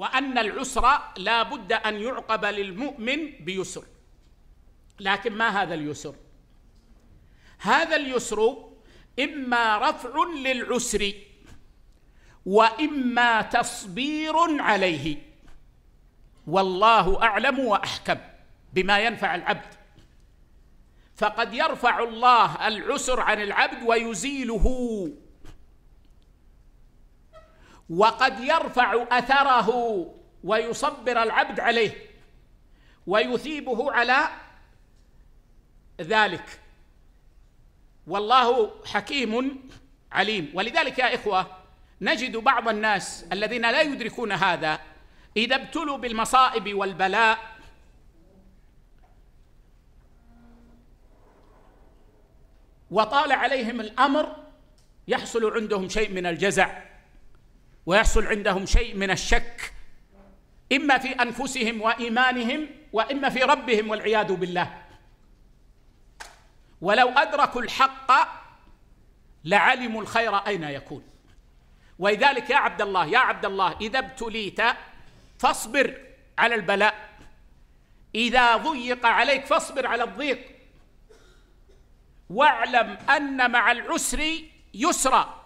وأن العسر لا بد أن يعقب للمؤمن بيسر لكن ما هذا اليسر هذا اليسر إما رفع للعسر وإما تصبير عليه والله أعلم وأحكم بما ينفع العبد فقد يرفع الله العسر عن العبد ويزيله وقد يرفع اثره ويصبر العبد عليه ويثيبه على ذلك والله حكيم عليم ولذلك يا اخوه نجد بعض الناس الذين لا يدركون هذا اذا ابتلوا بالمصائب والبلاء وطال عليهم الامر يحصل عندهم شيء من الجزع ويحصل عندهم شيء من الشك إما في أنفسهم وإيمانهم وإما في ربهم والعياذ بالله ولو أدركوا الحق لعلموا الخير أين يكون ولذلك يا عبد الله يا عبد الله إذا ابتليت فاصبر على البلاء إذا ضيق عليك فاصبر على الضيق واعلم أن مع العسر يسرا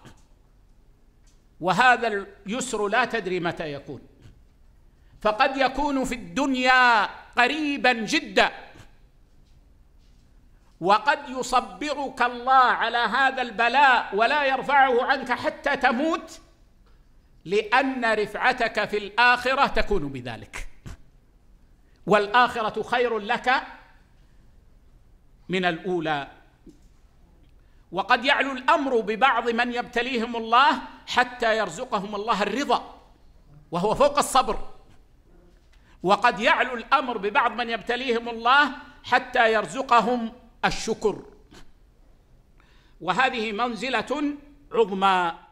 وهذا اليسر لا تدري متى يكون فقد يكون في الدنيا قريبا جدا وقد يصبرك الله على هذا البلاء ولا يرفعه عنك حتى تموت لان رفعتك في الاخره تكون بذلك والاخره خير لك من الاولى وقد يعلو الامر ببعض من يبتليهم الله حتى يرزقهم الله الرضا وهو فوق الصبر وقد يعلو الامر ببعض من يبتليهم الله حتى يرزقهم الشكر وهذه منزله عظمى